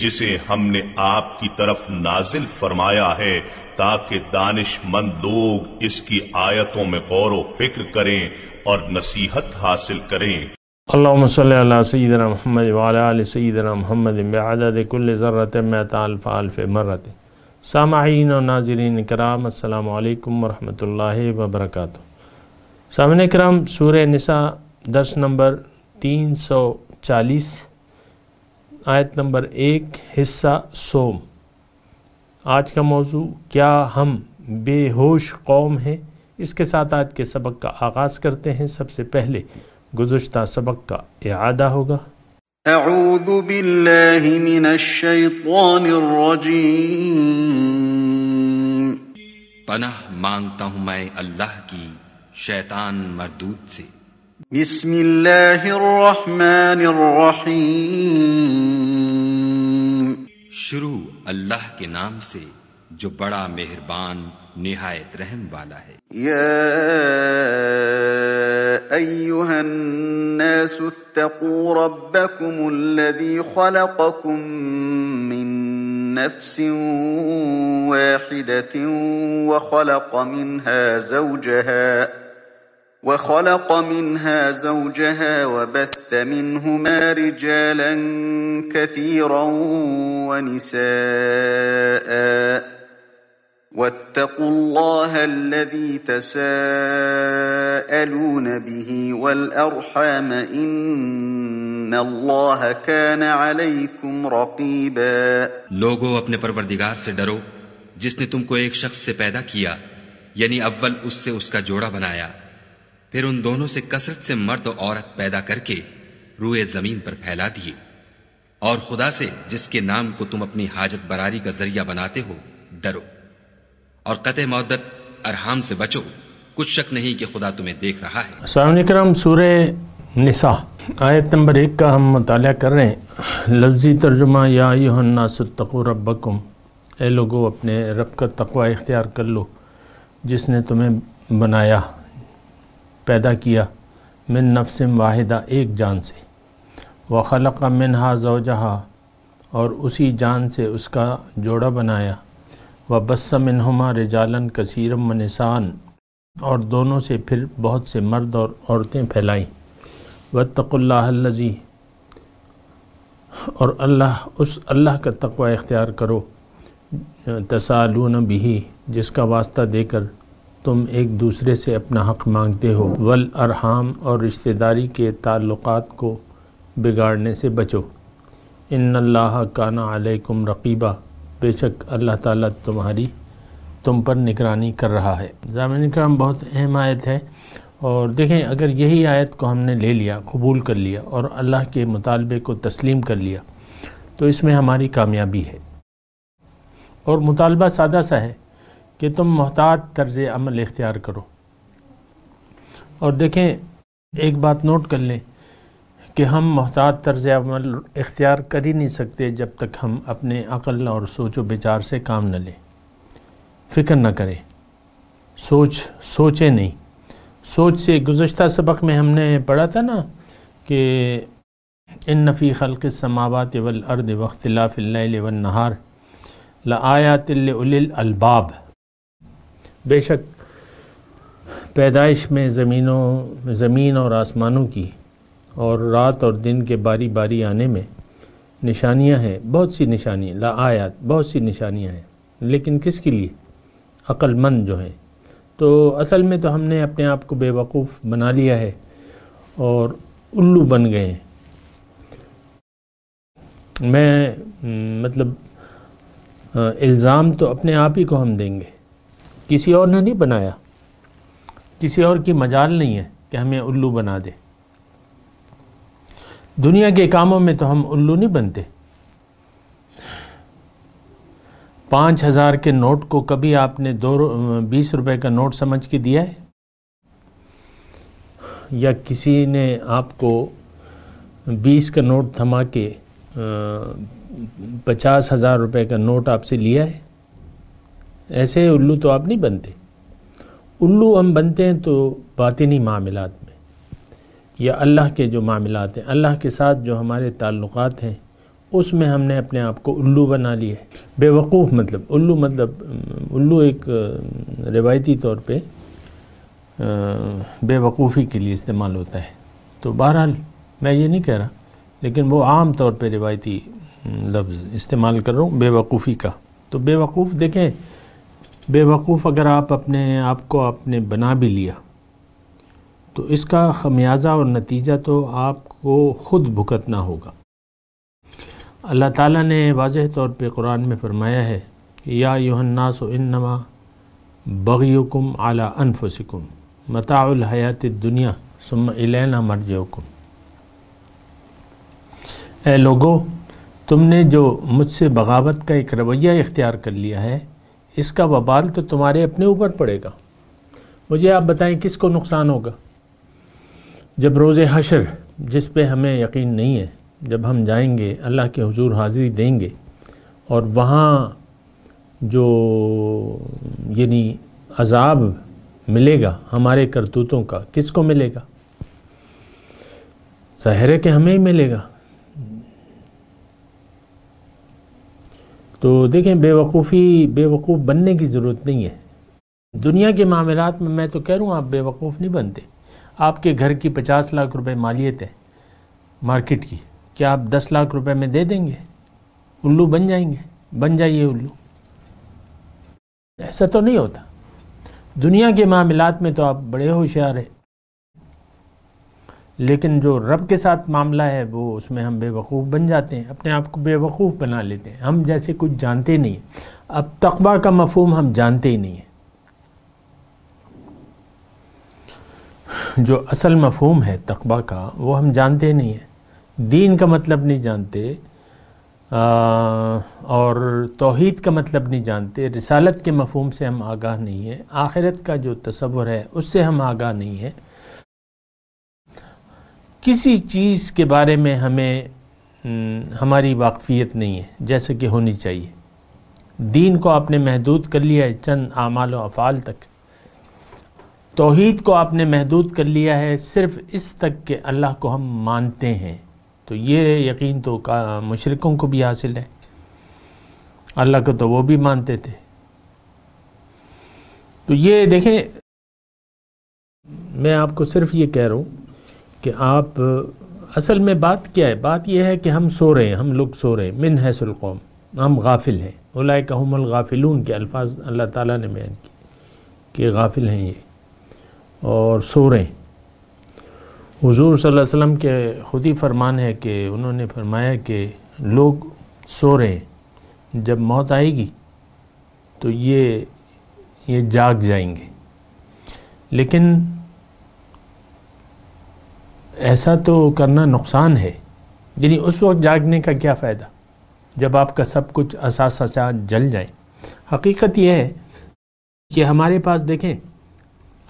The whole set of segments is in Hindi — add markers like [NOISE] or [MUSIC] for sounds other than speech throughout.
जिसे हमने आपकी तरफ नाजिल फरमाया है ताकि दानिशमंद लोग इसकी आयतों में गौर व फिक्र करें और नसीहत हासिल करें अल्लाम सदन महमद वाल सदन महमद बदकुल्ज़रतफ़ालफ़ मरत सामाइन और नाजरीन कराम अल्लाम वरहि वबरक सामने कराम सूर नसा दर्स नंबर तीन सौ चालीस आयत नंबर एक हिस्सा सोम आज का मौजू क्या हम बेहोश कौम हैं इसके साथ आज के सबक का आगाज़ करते हैं सबसे पहले गुजशत सबक का इदा होगा पनाह मांगता हूँ मैं अल्लाह की शैतान मरदूत से بسم الله الرحمن الرحيم شروع الله کے نام سے جو بڑا مہربان निहायत رحم والا ہے يا أيها الناس اتقوا ربكم الذي خلقكم من نفس واحدة وخلق منها زوجها وخلق منها زوجها وبث منهما رجالا كثيرا ونساء واتقوا الله الذي تساءلون به والأرحام إن الله كان عليكم رقيبا لوگو اپنے پروردگار سے ڈرو جس نے تم کو ایک شخص سے پیدا کیا یعنی اول اس سے اس کا جوڑا بنایا फिर उन दोनों से कसरत से मर्द औरत पैदा करके रूए जमीन पर फैला दिए और खुदा से जिसके नाम को तुम अपनी हाजत बरारी का जरिया बनाते हो डरो और कत मदत अरहाम से बचो कुछ शक नहीं कि खुदा तुम्हें देख रहा है सूर्य निसा आयत नंबर एक का हम मताल कर रहे हैं लफ्ज़ी तर्जुमा या नासतको रबकुम ए लोगो अपने रब का तकवा इख्तियार कर लो जिसने तुम्हें बनाया पैदा किया मिन नफसम वाहिदा एक जान से व खलक़ मिनहा जवजहा और उसी जान से उसका जोड़ा बनाया व बस्स मिनहुमा रिजालन कसीरम मनसान और दोनों से फिर बहुत से मर्द और औरतें फैलाईं व तक़ल्लाजी और अल्लाह उस अल्लाह का तकवा इख्तियार करो तसालून भी जिसका वास्ता देकर तुम एक दूसरे से अपना हक मांगते हो वल अरहाम और रिश्तेदारी के ताल्लुक़ को बिगाड़ने से बचो इन अल्लाह काना अलैकुम रकीबा बेशक अल्लाह ताला तुम्हारी तुम पर निगरानी कर रहा है जामिन कराम बहुत अहम आयत है और देखें अगर यही आयत को हमने ले लिया कबूल कर लिया और अल्लाह के मुतालबे को तस्लीम कर लिया तो इसमें हमारी कामयाबी है और मुतालबा सादा सा है कि तुम मोहतात तर्ज अमल इख्तियार करो और देखें एक बात नोट कर लें कि हम मोहतात तर्ज अमल इख्तियार कर ही नहीं सकते जब तक हम अपने अक़ल और सोच व विचार से काम न लें फ़िक्र न करें सोच सोचें नहीं सोच से गुज्त सबक में हमने पढ़ा था ना कि इन नफ़ी खल्क समावत वल अर्द वख्तिलाफ़िल्ल नहार लायातिल्ल अलबाब बेशक पैदाइश में ज़मीनों ज़मीन और आसमानों की और रात और दिन के बारी बारी आने में निशानियां हैं बहुत सी निशानियाँ ला आयात बहुत सी निशानियां हैं लेकिन किसके लिए अक्लमंद जो है तो असल में तो हमने अपने आप को बेवकूफ़ बना लिया है और उल्लू बन गए हैं मैं मतलब इल्ज़ाम तो अपने आप ही को हम देंगे किसी और ने नहीं बनाया किसी और की मजाल नहीं है कि हमें उल्लू बना दे दुनिया के कामों में तो हम उल्लू नहीं बनते पाँच हज़ार के नोट को कभी आपने दो बीस रुपए का नोट समझ के दिया है या किसी ने आपको बीस का नोट थमा के पचास हज़ार रुपये का नोट आपसे लिया है ऐसे उल्लू तो आप नहीं बनते उल्लू हम बनते हैं तो बातिनी मामलात में या अल्लाह के जो मामलात हैं अल्लाह के साथ जो हमारे ताल्लुक़ हैं उसमें हमने अपने आप को उल्लू बना लिया है बेवकूफ़ मतलब उल्लू मतलब उल्लू एक रिवायती तौर पे बेवकूफ़ी के लिए इस्तेमाल होता है तो बहरहाल मैं ये नहीं कह रहा लेकिन वो आम तौर पे रिवायती लफ्ज़ इस्तेमाल कर रहा हूँ बेवकूफ़ी का तो बेवकूफ़ देखें बेवकूफ़ अगर आप अपने आप को आपने बना भी लिया तो इसका खमियाजा और नतीजा तो आपको ख़ुद भुगतना होगा अल्लाह ताला ने वाजह तौर पे कुरान में फ़रमाया है या योहन्नास इन्नमा बगयुकुम आला अनफुसिकुम मताउल हयात दुनिया सुम इलैना मरजुकुम ए लोगो तुमने जो मुझसे बगावत का एक रवैया इख्तियार कर लिया है इसका वबाल तो तुम्हारे अपने ऊपर पड़ेगा मुझे आप बताएं किसको नुकसान होगा जब रोज़ हशर जिस पे हमें यकीन नहीं है जब हम जाएंगे अल्लाह के हुजूर हाज़िरी देंगे और वहाँ जो यानी अजाब मिलेगा हमारे करतूतों का किसको मिलेगा ज़ाहिर है कि हमें ही मिलेगा तो देखें बेवकूफ़ी बेवकूफ़ बनने की ज़रूरत नहीं है दुनिया के मामला में मैं तो कह रहा हूँ आप बेवकूफ़ नहीं बनते आपके घर की पचास लाख रुपए मालियत है मार्केट की क्या आप दस लाख रुपए में दे देंगे उल्लू बन जाएंगे बन जाइए उल्लू ऐसा तो नहीं होता दुनिया के मामला में तो आप बड़े होशियार हैं लेकिन जो रब के साथ मामला है वो उसमें हम बेवकूफ़ बन जाते हैं अपने आप को बेवकूफ़ बना लेते हैं हम जैसे कुछ जानते नहीं अब तकबा का मफहम हम जानते ही नहीं हैं जो असल मफहम है तकबा का वो हम जानते नहीं हैं दीन का मतलब नहीं जानते आ, और तोहद का मतलब नहीं जानते रिसालत के मफहम से हम आगाह नहीं हैं आखिरत का जो तस्वर है उससे हम आगाह नहीं हैं किसी चीज़ के बारे में हमें हमारी वाकफियत नहीं है जैसे कि होनी चाहिए दीन को आपने महदूद कर लिया है चंद आमाल अफ़ाल तक तोहद को आपने महदूद कर लिया है सिर्फ इस तक के अल्लाह को हम मानते हैं तो ये यकीन तो मुशरकों को भी हासिल है अल्लाह को तो वो भी मानते थे तो ये देखें मैं आपको सिर्फ ये कह रहा हूँ कि आप असल में बात क्या है बात यह है कि हम सो रहे हैं हम लोग सो रहे हैं मिन है सुलकौम हम गाफिल हैं उलाय कहमल गाफिलून के अल्फाज अल्लाह ताला ने बयान किए कि गाफिल हैं ये और सो रहे हैं हुजूर सल्लल्लाहु अलैहि वसल्लम के ख़ुद ही फरमान है कि उन्होंने फरमाया कि लोग सो रहे हैं जब मौत आएगी तो ये ये जाग जाएंगे लेकिन ऐसा तो करना नुकसान है यानी उस वक्त जागने का क्या फ़ायदा जब आपका सब कुछ असा सचा जल जाए हकीकत यह है कि हमारे पास देखें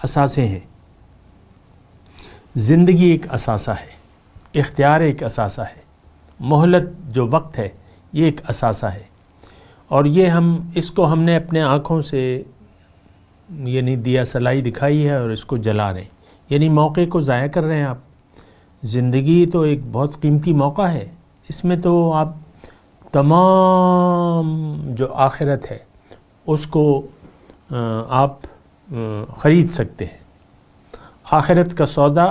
असासे हैं ज़िंदगी एक असासा है इख्तियार एक असासा है मोहलत जो वक्त है ये एक असासा है और ये हम इसको हमने अपने आँखों से यानी दिया सलाई दिखाई है और इसको जला रहे हैं यानी मौके को ज़ाया कर रहे हैं आप ज़िंदगी तो एक बहुत कीमती मौका है इसमें तो आप तमाम जो आखिरत है उसको आप ख़रीद सकते हैं आखिरत का सौदा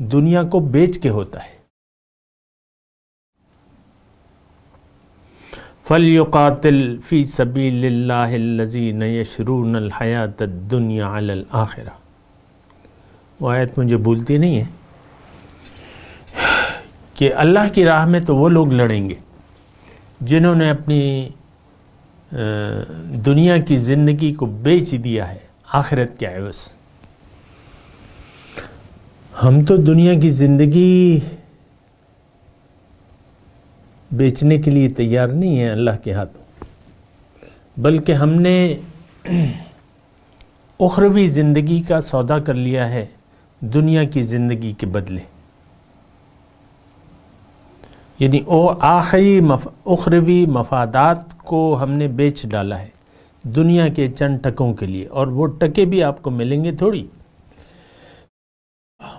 दुनिया को बेच के होता है फल युकातिल फ़ी सभी लाजीन यशरून हयात दुनिया आखिर वो आयत मुझे भूलती नहीं है कि अल्लाह की राह में तो वो लोग लड़ेंगे जिन्होंने अपनी दुनिया की ज़िंदगी को बेच दिया है आखिरत के एवस हम तो दुनिया की ज़िंदगी बेचने के लिए तैयार नहीं है अल्लाह के हाथों बल्कि हमने उखरवी ज़िंदगी का सौदा कर लिया है दुनिया की ज़िंदगी के बदले यानी ओ आखिरी उखरवी मफादात को हमने बेच डाला है दुनिया के चंद टकों के लिए और वो टके भी आपको मिलेंगे थोड़ी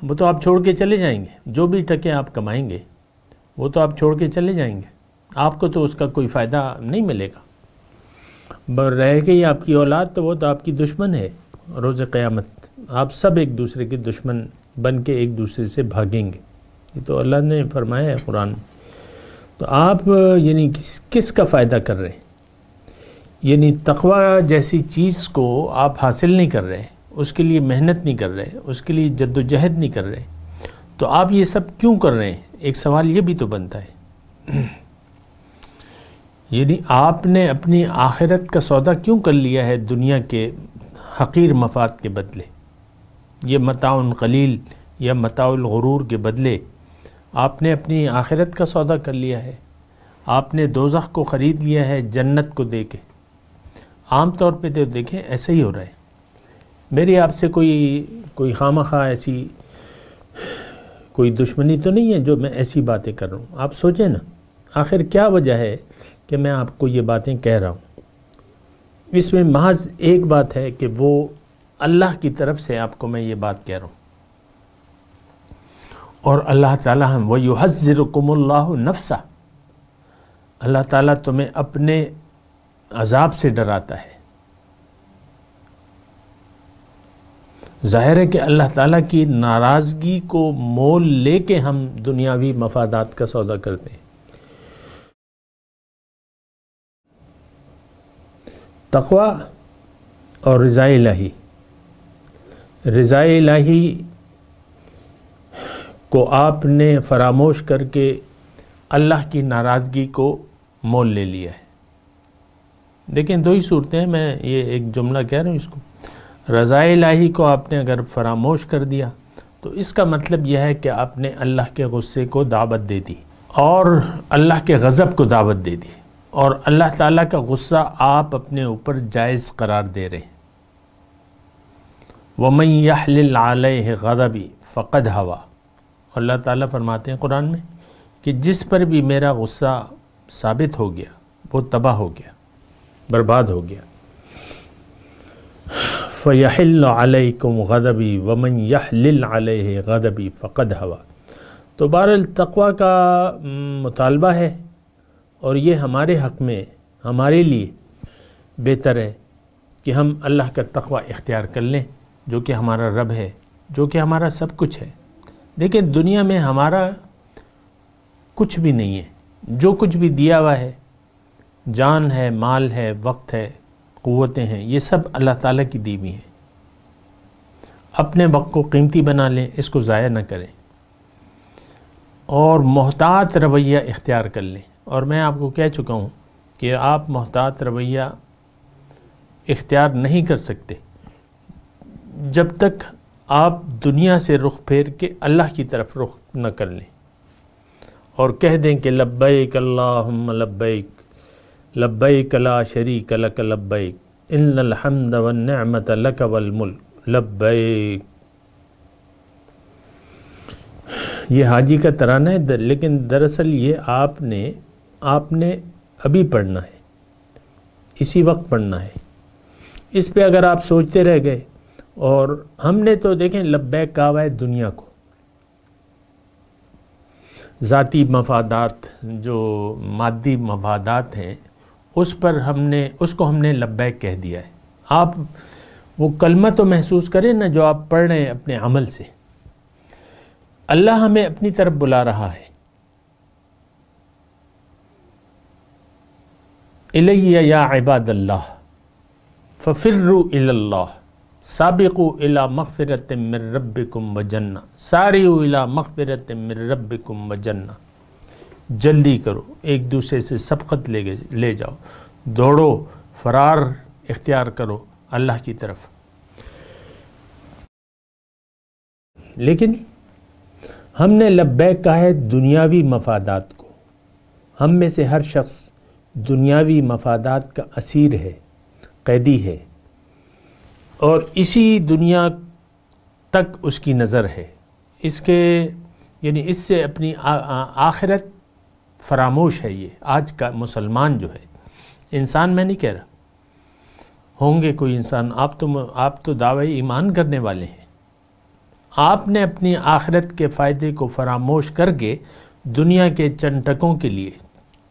वो तो आप छोड़ के चले जाएंगे जो भी टके आप कमाएंगे वो तो आप छोड़ के चले जाएंगे आपको तो उसका कोई फ़ायदा नहीं मिलेगा रह गई आपकी औलाद तो वो तो आपकी दुश्मन है रोज़ क़यामत आप सब एक दूसरे के दुश्मन बन के एक दूसरे से भागेंगे ये तो अल्लाह ने फरमाया है कुरान में तो आप यानी किस किसका फ़ायदा कर रहे हैं यानी तकवा जैसी चीज़ को आप हासिल नहीं कर रहे उसके लिए मेहनत नहीं कर रहे उसके लिए जद्दोजहद नहीं कर रहे तो आप ये सब क्यों कर रहे हैं एक सवाल ये भी तो बनता है यानी आपने अपनी आखिरत का सौदा क्यों कर लिया है दुनिया के हकीर मफाद के बदले ये मताउन कलील या मताउल गुरूर के बदले आपने अपनी आखिरत का सौदा कर लिया है आपने दोजख को ख़रीद लिया है जन्नत को दे के आम तौर पर तो देखें ऐसे ही हो रहा है मेरी आपसे कोई कोई खाम खा ऐसी कोई दुश्मनी तो नहीं है जो मैं ऐसी बातें कर रहा हूँ आप सोचें ना आखिर क्या वजह है कि मैं आपको ये बातें कह रहा हूँ इसमें महज एक बात है कि वो अल्लाह की तरफ से आपको मैं ये बात कह रहा हूँ और अल्लाह ताला हम वह युहज़रकुमल्ला नफसा अल्लाह ताला तुम्हें अपने अजाब से डराता है ज़ाहिर है कि अल्लाह ताला की नाराज़गी को मोल लेके हम दुनियावी मफादात का सौदा करते हैं तकवा और रज़ा लाही रज़ा लाही को आपने फरामोश करके अल्लाह की नाराज़गी को मोल ले लिया है देखें दो ही सूरतें हैं मैं ये एक जुमला कह रहा हूँ इसको रज़ा लाही को आपने अगर फरामोश कर दिया तो इसका मतलब यह है कि आपने अल्लाह के गुस्से को दावत दे दी और अल्लाह के गज़ब को दावत दे दी और अल्लाह ताला का गुस्सा आप अपने ऊपर जायज़ करार दे रहे हैं वमैयाल गदबी फ़कद हवा अल्लाह ताला फरमाते हैं कुरान में कि जिस पर भी मेरा गुस्सा साबित हो गया वो तबाह हो गया बर्बाद हो गया फ़याकुम गदबी वमन यह गदबी फ़कद हवा तो बहरल तकवा का मुतालबा है और ये हमारे हक़ में हमारे लिए बेहतर है कि हम अल्लाह का तकवा इख्तियार कर लें जो कि हमारा रब है जो कि हमारा सब कुछ है देखिए दुनिया में हमारा कुछ भी नहीं है जो कुछ भी दिया हुआ है जान है माल है वक्त है क़वतें हैं ये सब अल्लाह ताला की दी हुई हैं अपने वक्त को कीमती बना लें इसको ज़ाया ना करें और मोहतात रवैया इख्तियार कर लें और मैं आपको कह चुका हूँ कि आप मोहतात रवैया इख्तियार नहीं कर सकते जब तक आप दुनिया से रुख फेर के अल्लाह की तरफ रुख न कर लें और कह दें कि लब्बैक अल्लाहुम्म लब्बैक लब्बैक ला शरीक लक लब्बैक इन्नल हम्द वन निअमत लक वल मुल्क लब्बैक ये हाजी का तराना है दर, लेकिन दरअसल ये आपने आपने अभी पढ़ना है इसी वक्त पढ़ना है इस पे अगर आप सोचते रह गए और हमने तो देखें लब्बैक कहा है दुनिया को ज़ाती मफादात जो मादी मफादात हैं उस पर हमने उसको हमने लब्बैक कह दिया है आप वो कलमा तो महसूस करें ना जो आप पढ़ रहे हैं अपने अमल से अल्लाह हमें अपनी तरफ बुला रहा है इलैया या इबाद फ़िर्रु इला अला मफ़रत रब व जन्ना सारी मगफिरत मफ़रत रब व जन्ना जल्दी करो एक दूसरे से सबकत ले ले जाओ दौड़ो फरार इख्तियार करो अल्लाह की तरफ लेकिन हमने लब्बैक कहा है दुनियावी मफादात को हम में से हर शख्स दुनियावी मफादात का असीर है कैदी है और इसी दुनिया तक उसकी नज़र है इसके यानी इससे अपनी आखिरत फरामोश है ये आज का मुसलमान जो है इंसान मैं नहीं कह रहा होंगे कोई इंसान आप तो आप तो दावे ईमान करने वाले हैं आपने अपनी आखिरत के फ़ायदे को फरामोश करके दुनिया के चंटकों के लिए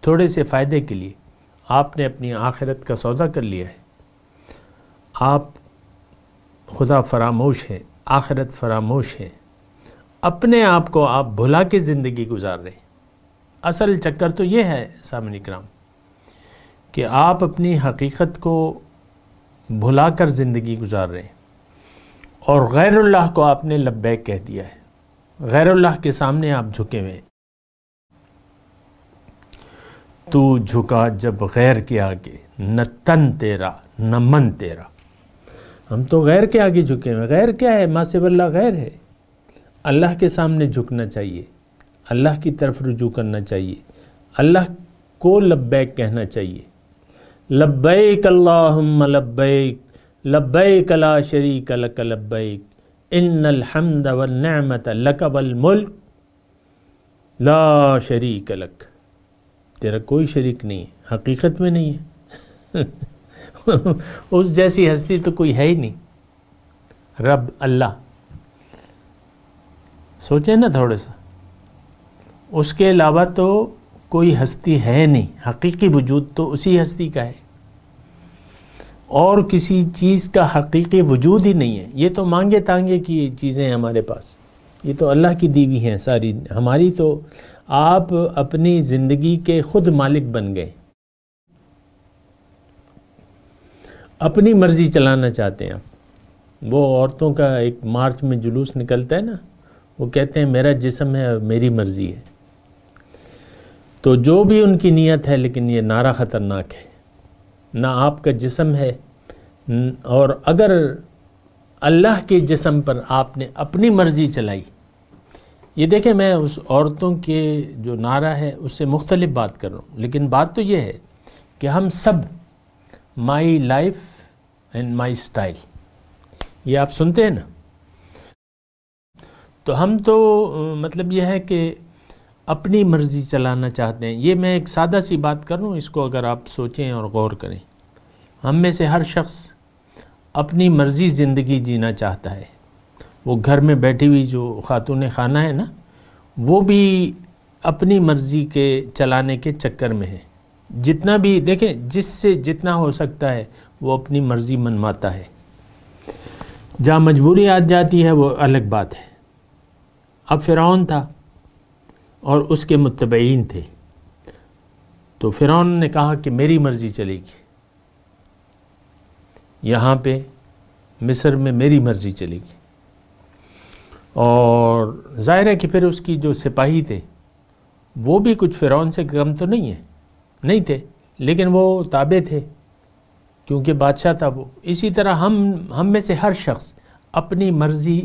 थोड़े से फ़ायदे के लिए आपने अपनी आखिरत का सौदा कर लिया है आप खुदा फरामोश है आखिरत फरामोश है अपने आप को आप भुला के ज़िंदगी गुजार रहे असल चक्कर तो ये है सामने कराम कि आप अपनी हकीकत को भुला कर ज़िंदगी गुजार रहे हैं और गैरुल्लाह को आपने लब्बैक कह दिया है गैरुल्लाह के सामने आप झुके हुए तू झुका जब गैर के आगे न तन तेरा न मन तेरा हम तो गैर के आगे झुके हुए गैर क्या है अल्लाह गैर है अल्लाह के सामने झुकना चाहिए अल्लाह की तरफ रुजू करना चाहिए अल्लाह को लब्बैक कहना चाहिए लब्बैक अल्लाहुम्मा लब्बैक लब्बैक ला शरीक लक लब्बैक इन्नल हम्द व निमत लक वल मुल्क ला शरीक लक तेरा कोई शरीक नहीं हकीकत में नहीं है [LAUGHS] [LAUGHS] उस जैसी हस्ती तो कोई है ही नहीं रब अल्लाह सोचे ना थोड़ा सा उसके अलावा तो कोई हस्ती है नहीं हकीकी वजूद तो उसी हस्ती का है और किसी चीज़ का हकीकी वजूद ही नहीं है ये तो मांगे तांगे की चीज़ें हमारे पास ये तो अल्लाह की दीवी हैं सारी हमारी तो आप अपनी ज़िंदगी के ख़ुद मालिक बन गए अपनी मर्ज़ी चलाना चाहते हैं आप वो औरतों का एक मार्च में जुलूस निकलता है ना वो कहते हैं मेरा जिसम है मेरी मर्ज़ी है तो जो भी उनकी नीयत है लेकिन ये नारा ख़तरनाक है ना आपका जिसम है और अगर अल्लाह के जिसम पर आपने अपनी मर्ज़ी चलाई ये देखें मैं उस औरतों के जो नारा है उससे मुख्तलिफ बात कर रहा हूँ लेकिन बात तो ये है कि हम सब my life and my style ये आप सुनते हैं ना तो हम तो मतलब यह है कि अपनी मर्ज़ी चलाना चाहते हैं ये मैं एक सादा सी बात करूं इसको अगर आप सोचें और गौर करें हम में से हर शख्स अपनी मर्ज़ी ज़िंदगी जीना चाहता है वो घर में बैठी हुई जो खातून खाना है ना वो भी अपनी मर्ज़ी के चलाने के चक्कर में है जितना भी देखें जिससे जितना हो सकता है वो अपनी मर्ज़ी मनवाता है जहाँ मजबूरी आ जाती है वो अलग बात है अब फ़िरौन था और उसके मुतबईन थे तो फ़िरौन ने कहा कि मेरी मर्ज़ी चलेगी यहाँ पे मिस्र में मेरी मर्ज़ी चलेगी और ज़ाहिर है कि फिर उसकी जो सिपाही थे वो भी कुछ फ़िरौन से कम तो नहीं है नहीं थे लेकिन वो ताबे थे क्योंकि बादशाह था वो इसी तरह हम हम में से हर शख्स अपनी मर्ज़ी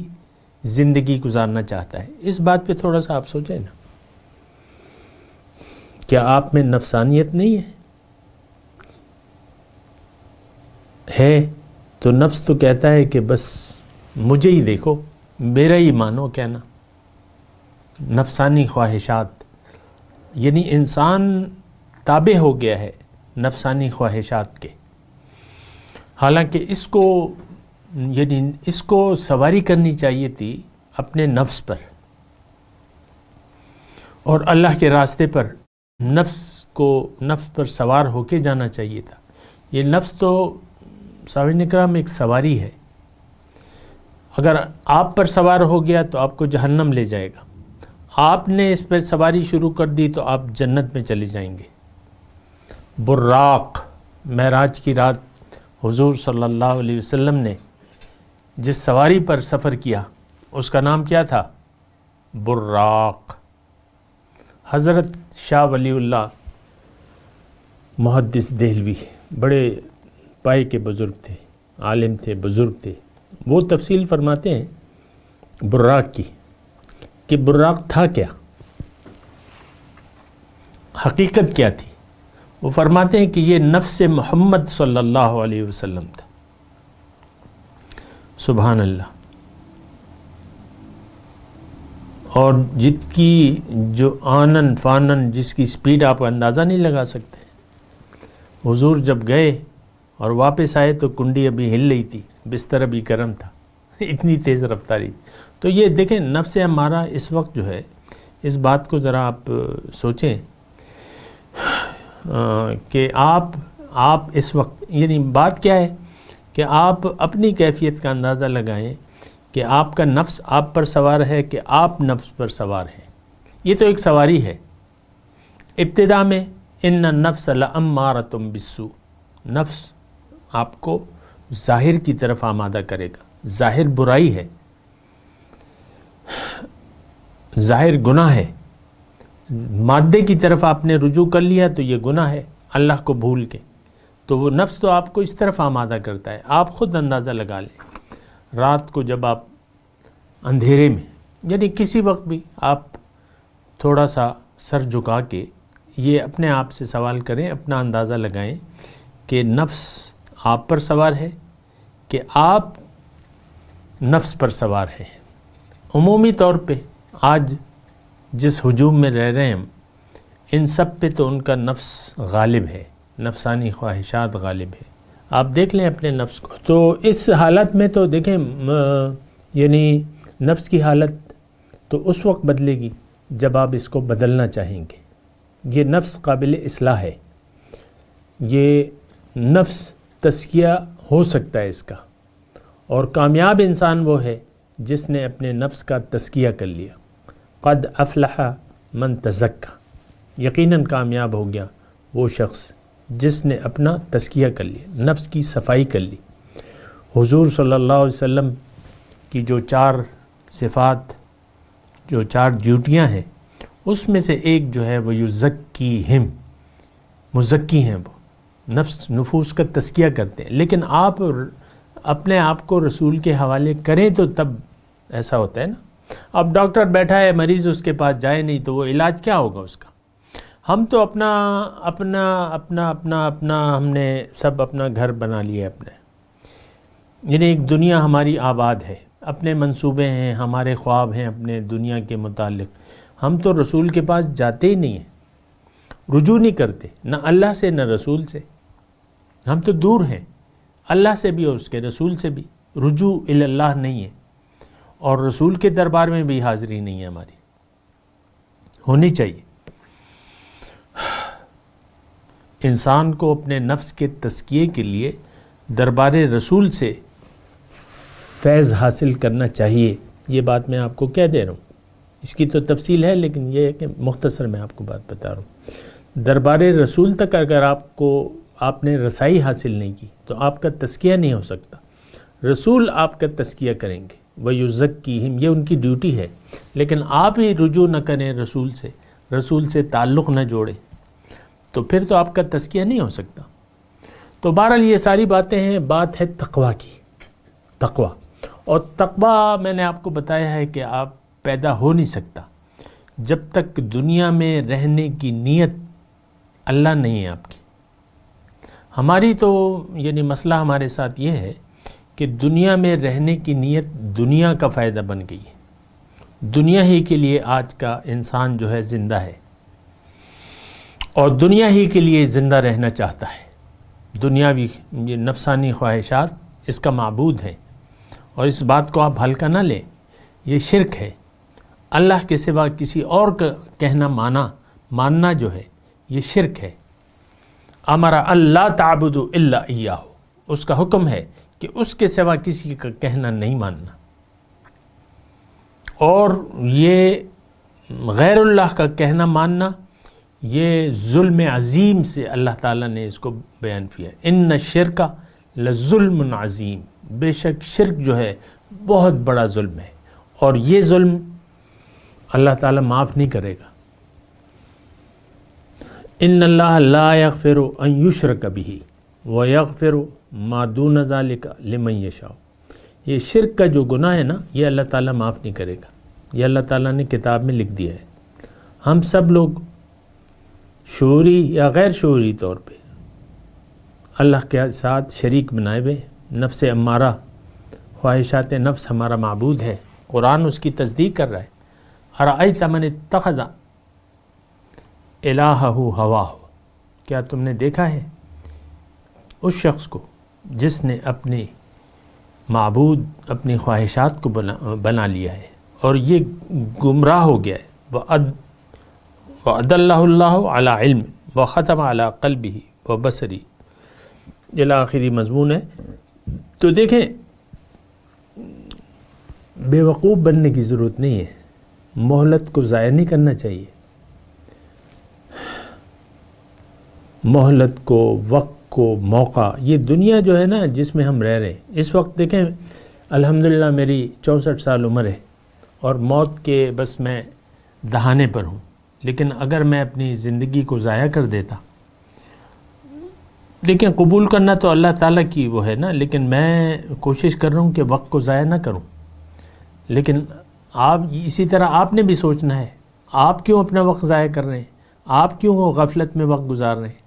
ज़िंदगी गुजारना चाहता है इस बात पे थोड़ा सा आप सोचें ना क्या आप में नफसानियत नहीं है है तो नफ्स तो कहता है कि बस मुझे ही देखो मेरा ही मानो कहना नफसानी ख्वाहिशात यानी इंसान ताबे हो गया है नफसानी ख्वाहिशात के हालांकि इसको यानी इसको सवारी करनी चाहिए थी अपने नफ्स पर और अल्लाह के रास्ते पर नफ्स को नफ्स पर सवार होके जाना चाहिए था ये नफ्स तो साविन कराम एक सवारी है अगर आप पर सवार हो गया तो आपको जहन्नम ले जाएगा आपने इस पर सवारी शुरू कर दी तो आप जन्नत में चले जाएंगे बुर्राक महराज की रात हुजूर सल्लल्लाहु अलैहि वसल्लम ने जिस सवारी पर सफ़र किया उसका नाम क्या था बुर्राक हज़रत शाह वलील्ला मुहदस दहलवी बड़े पाए के बुज़ुर्ग थे आलिम थे बुज़ुर्ग थे वो तफसील फरमाते हैं बुर्राक की कि बुर्राक था क्या हकीकत क्या थी वो फरमाते हैं कि ये नफ्स मोहम्मद सल्लल्लाहु अलैहि वसल्लम था सुबहान अल्लाह और जितकी जो आनन फानन जिसकी स्पीड आप अंदाज़ा नहीं लगा सकते हुजूर जब गए और वापस आए तो कुंडी अभी हिल रही थी बिस्तर अभी गर्म था [LAUGHS] इतनी तेज़ रफ्तारी तो ये देखें नफ्स हमारा इस वक्त जो है इस बात को ज़रा आप सोचें कि आप आप इस वक्त यानी बात क्या है कि आप अपनी कैफियत का अंदाज़ा लगाएं कि आपका नफ्स आप पर सवार है कि आप नफ्स पर सवार हैं ये तो एक सवारी है इब्तदा में इन नफ्स अम्मारा बिस्सू नफ्स आपको ज़ाहिर की तरफ आमादा करेगा ज़ाहिर बुराई है ज़ाहिर गुनाह है मादे की तरफ आपने रुजू कर लिया तो ये गुना है अल्लाह को भूल के तो वो नफ्स तो आपको इस तरफ आमादा करता है आप ख़ुद अंदाज़ा लगा लें रात को जब आप अंधेरे में यानी किसी वक्त भी आप थोड़ा सा सर झुका के ये अपने आप से सवाल करें अपना अंदाज़ा लगाएं कि नफ्स आप पर सवार है कि आप नफ्स पर सवार है अमूमी तौर पे आज जिस हजूम में रह रहे हैं इन सब पे तो उनका नफ्स गालिब है नफसानी ख्वाहिशात गालिब है आप देख लें अपने नफ्स को तो इस हालत में तो देखें यानी नफ्स की हालत तो उस वक्त बदलेगी जब आप इसको बदलना चाहेंगे ये नफ्स काबिल असलाह है ये नफ्स तस्किया हो सकता है इसका और कामयाब इंसान वो है जिसने अपने नफ्स का तस्किया कर लिया कद अफलहा मन तजक्का यकीनन कामयाब हो गया वो शख्स जिसने अपना तस्किया कर लिया नफ्स की सफाई कर ली हुजूर सल्लल्लाहु अलैहि वसल्लम की जो चार सिफात जो चार ड्यूटियां हैं उसमें से एक जो है वो युजक्की हिम मुजक्की हैं वो नफ्स नफूस का तस्किया करते हैं लेकिन आप अपने आप को रसूल के हवाले करें तो तब ऐसा होता है ना अब डॉक्टर बैठा है मरीज उसके पास जाए नहीं तो वो इलाज क्या होगा उसका हम तो अपना अपना अपना अपना अपना हमने सब अपना घर बना लिए अपने यानी एक दुनिया हमारी आबाद है अपने मंसूबे हैं हमारे ख्वाब हैं अपने दुनिया के मुतालिक हम तो रसूल के पास जाते ही नहीं हैं रुजू नहीं करते ना अल्लाह से ना रसूल से हम तो दूर हैं अल्लाह से भी और उसके रसूल से भी रुजू अल्लाह नहीं है और रसूल के दरबार में भी हाजिरी नहीं है हमारी होनी चाहिए इंसान को अपने नफ्स के तस्किए के लिए दरबार रसूल से फैज़ हासिल करना चाहिए ये बात मैं आपको कह दे रहा हूँ इसकी तो तफसील है लेकिन यह है कि मुख्तसर मैं आपको बात बता रहा हूँ दरबार रसूल तक अगर आपको आपने रसाई हासिल नहीं की तो आपका तस्किया नहीं हो सकता रसूल आपका तस्किया करेंगे हिम ये उनकी ड्यूटी है लेकिन आप ही रुजू न करें रसूल से रसूल से ताल्लुक़ न जोड़ें तो फिर तो आपका तस्किया नहीं हो सकता तो बहरहाल ये सारी बातें हैं बात है तकवा की तकवा और तकवा मैंने आपको बताया है कि आप पैदा हो नहीं सकता जब तक दुनिया में रहने की नीयत अल्लाह नहीं है आपकी हमारी तो यानी मसला हमारे साथ ये है कि दुनिया में रहने की नीयत दुनिया का फ़ायदा बन गई है दुनिया ही के लिए आज का इंसान जो है ज़िंदा है और दुनिया ही के लिए ज़िंदा रहना चाहता है दुनियावी ये नफसानी ख्वाहिशात इसका मबूद है और इस बात को आप हल्का ना लें ये शिरक है अल्लाह के सिवा किसी और का कहना माना मानना जो है ये शिरक है हमारा अल्लाह ताबुद अल्लाह हो उसका हुक्म है कि उसके सिवा किसी का कहना नहीं मानना और ये गैरुल्लाह का कहना मानना ये जुल्म अज़ीम से अल्लाह ताला ने इसको बयान किया इन न शिरका लजुल्म अज़ीम बेशक शिरक जो है बहुत बड़ा जुल्म है और ये जुल्म अल्लाह ताला माफ़ नहीं करेगा इन अल्लाह ला फिर अयुशर कभी व यक फिर मादून ज़ालिका लिमन ये शिरक का जो गुनाह है ना ये अल्लाह ताला माफ़ नहीं करेगा ये अल्लाह ताला ने किताब में लिख दिया है हम सब लोग शोरी या गैर शोरी तौर पे अल्लाह के साथ शरीक बनाए हुए नफ्स अम्मारा ख्वाहिशात नफ्स हमारा मबूद है कुरान उसकी तस्दीक कर रहा है आई तमन तखदा एलाह हवा हो क्या तुमने देखा है उस शख्स को जिसने अपने मबूद अपनी ख्वाहिशात को बना बना लिया है और ये गुमराह हो गया है वदल्ला इल्म व ख़तम अला कलबी व बसरी जला आखिरी मजमून है तो देखें बेवकूफ़ बनने की ज़रूरत नहीं है मोहलत को ज़ाया नहीं करना चाहिए मोहलत को वक्त को मौका ये दुनिया जो है ना जिसमें हम रह रहे हैं इस वक्त देखें अल्हम्दुलिल्लाह मेरी चौंसठ साल उम्र है और मौत के बस मैं दहाने पर हूँ लेकिन अगर मैं अपनी ज़िंदगी को ज़ाया कर देता देखें कबूल करना तो अल्लाह ताला की वो है ना लेकिन मैं कोशिश कर रहा हूँ कि वक्त को ज़ाया ना करूँ लेकिन आप इसी तरह आपने भी सोचना है आप क्यों अपना वक्त ज़ाया कर रहे हैं आप क्यों वो गफलत में वक्त गुजार रहे हैं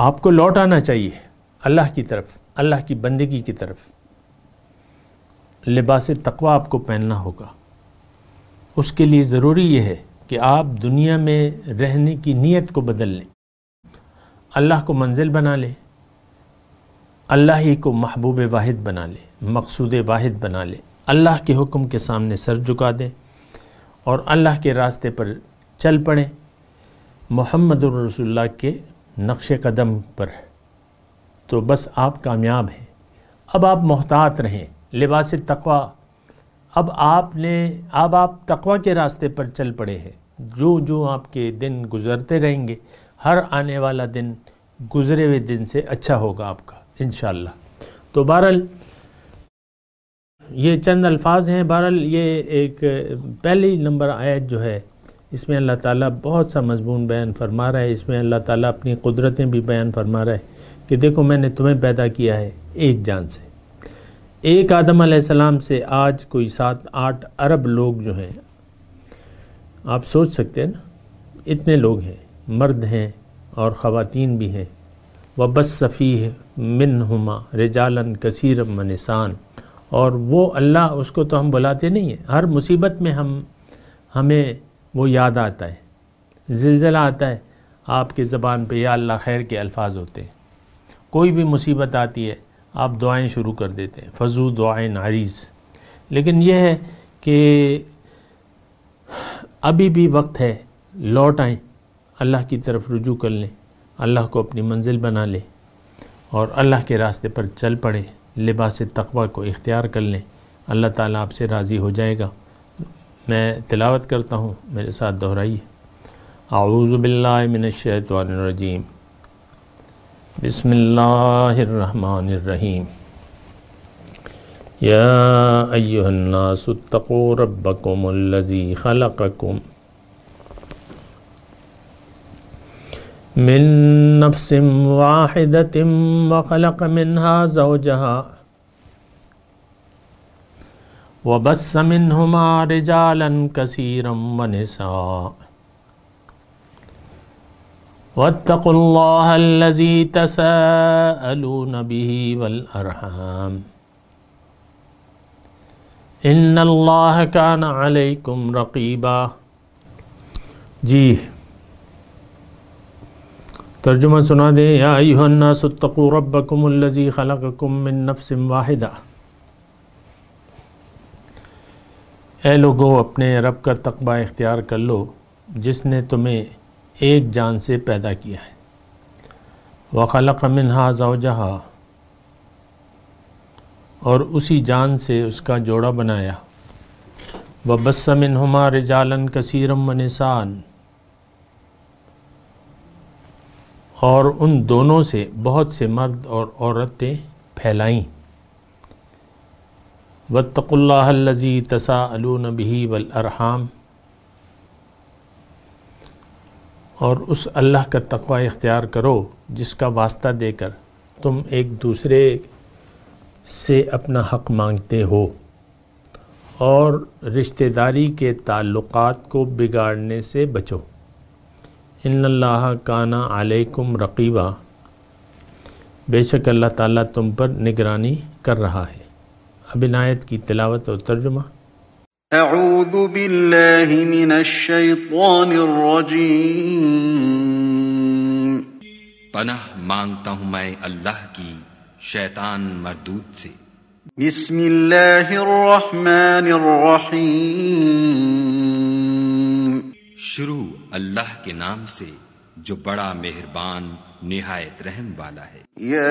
आपको लौट आना चाहिए अल्लाह की तरफ अल्लाह की बंदगी की तरफ लिबास तकवा आपको पहनना होगा उसके लिए ज़रूरी यह है कि आप दुनिया में रहने की नीयत को बदल लें अल्लाह को मंजिल बना लें अल्लाह ही को महबूब वाहिद बना लें मकसूद वाहिद बना लें अल्लाह के हुक्म के सामने सर झुका दें और अल्लाह के रास्ते पर चल पड़ें मोहम्मद रसुल्ला के नक्श कदम पर तो बस आप कामयाब हैं अब आप मोहतात रहें लिबास तकवा अब आपने अब आप तकवा के रास्ते पर चल पड़े हैं जो जो आपके दिन गुजरते रहेंगे हर आने वाला दिन गुजरे हुए दिन से अच्छा होगा आपका इन तो बहरल ये चंद अल्फाज हैं बहरल ये एक पहली नंबर आयत जो है इसमें अल्लाह ताला बहुत सा मजमून बयान फरमा रहा है इसमें अल्लाह ताला अपनी कुदरतें भी बयान फरमा रहा है कि देखो मैंने तुम्हें पैदा किया है एक जान से एक आदम आसमाम से आज कोई सात आठ अरब लोग जो हैं आप सोच सकते हैं ना इतने लोग हैं मर्द हैं और ख़वातीन भी हैं वबस सफ़ी है मिन हमा रिजालन कसर मनसान और वो अल्लाह उसको तो हम बुलाते नहीं हैं हर मुसीबत में हम हमें वो याद आता है जिलजिला आता है आपकी ज़बान पर या अल्लाह खैर के अल्फाज होते हैं कोई भी मुसीबत आती है आप दुआएं शुरू कर देते हैं फजू दुआएं नारीज़ लेकिन यह है कि अभी भी वक्त है लौट आए अल्लाह की तरफ रुजू कर लें अल्लाह को अपनी मंजिल बना लें और अल्लाह के रास्ते पर चल पड़े लिबास तकवा को इख्तियार कर लें अल्लाह ताला आपसे राज़ी हो जाएगा मैं तिलावत करता हूँ मेरे साथ दोहराइए आऊज़बिल्लिनशैतरजीम बसमीम या अयुन्नासुत्तको रब्बकुमुल्लज़ी खलककुम मिन नफ्सिम वाहिदतिम वखलक मिनहा जौजहा وبس منهما رجالا كثيرا ونساء واتقوا الله الذي تساءلون به والأرحام ان الله كان عليكم رقيبا جي ترجمة سنة يا أيها الناس اتقوا ربكم الذي خلقكم من نفس واحدة ए लोगो अपने रब का तकबा इख्तियार कर लो जिसने तुम्हें एक जान से पैदा किया है वखलक मिन हाजाओ जहा और उसी जान से उसका जोड़ा बनाया बसमिन हमार जालन कसीरम निसान और उन दोनों से बहुत से मर्द और औरतें फैलाईं वतक़ल्लाजी तसाअलून बही वलअरहाम और उस अल्लाह का तकवा इख्तियार करो जिसका वास्ता देकर तुम एक दूसरे से अपना हक मांगते हो और रिश्तेदारी के ताल्लुकात को बिगाड़ने से बचो इन अल्लाह काना आलकुम रकीबा बेशक अल्लाह ताला तुम पर निगरानी कर रहा है अभिनायत की तिलावत और तर्जुमा أعوذ بالله من الشيطان الرجيم पनाह मांगता हूँ मैं अल्लाह की शैतान मरदूद से بسم الله الرحمن الرحيم शुरू अल्लाह के नाम से जो बड़ा मेहरबान निहायत रहम वाला है या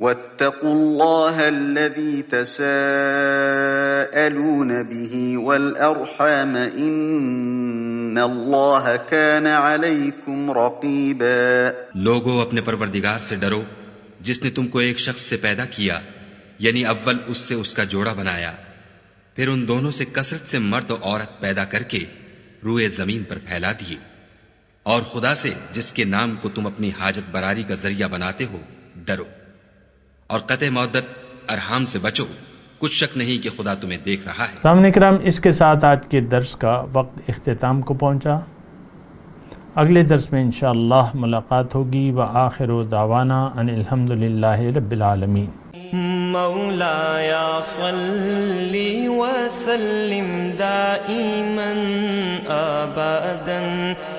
واتقوا الله الذي تساءلون به والأرحام إن الله كان عليكم رقيبا लोगों अपने परवरदिगार से डरो जिसने तुमको एक शख्स से पैदा किया यानी अव्वल उससे उसका जोड़ा बनाया फिर उन दोनों से कसरत से मर्द और औरत पैदा करके रूए जमीन पर फैला दिए और खुदा से जिसके नाम को तुम अपनी हाजत बरारी का जरिया बनाते हो डरो और कत मदत अरहाम से बचो कुछ शक नहीं कि खुदा तुम्हें देख रहा है सामने कराम इसके साथ आज के दर्स का वक्त अख्ताम को पहुँचा अगले दर्स में इन मुलाकात होगी व आखिर दावाना अनिल रबालमीन मौलाया सल्ली वसल्लिम दाईमन अबदन